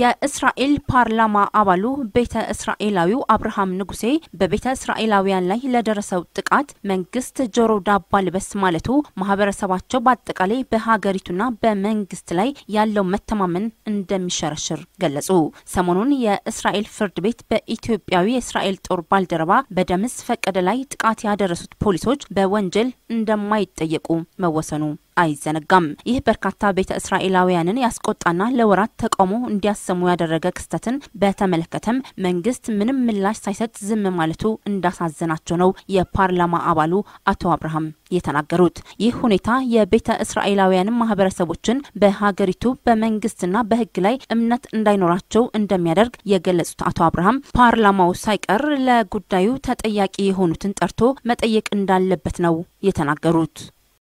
የእስራኤል ፓርላማ አባሉ ቤተ እስራኤላዊው አብርሃም ንጉሴ በቤተ እስራኤላውያን ላይ ለደረሰው ጥቃት መንግስት ጆሮ ዳባ ልበስ ማለቱ ማህበረሰባቸው በአጠቃላይ በሀገሪቱና በመንግስት ላይ ያለው መተማመን እንደሚሸረሽር ገለጹ። ሰሞኑን የእስራኤል ፍርድ ቤት በኢትዮጵያዊ የእስራኤል ጦር ባልደረባ በደምስ ፈቀደ ላይ ጥቃት ያደረሱት ፖሊሶች በወንጀል እንደማይጠየቁ መወሰኑ አይዘነጋም። ይህ በርካታ ቤተ እስራኤላውያንን ያስቆጣና ለወራት ተቃውሞ እንዲያሰሙ ያደረገ ክስተትን በተመለከተም መንግስት ምንም ምላሽ ሳይሰጥ ዝም ማለቱ እንዳሳዘናቸው ነው የፓርላማ አባሉ አቶ አብርሃም የተናገሩት። ይህ ሁኔታ የቤተ እስራኤላውያን ማህበረሰቦችን በሀገሪቱ በመንግስትና በህግ ላይ እምነት እንዳይኖራቸው እንደሚያደርግ የገለጹት አቶ አብርሃም ፓርላማው ሳይቀር ለጉዳዩ ተጠያቂ የሆኑትን ጠርቶ መጠየቅ እንዳለበት ነው የተናገሩት።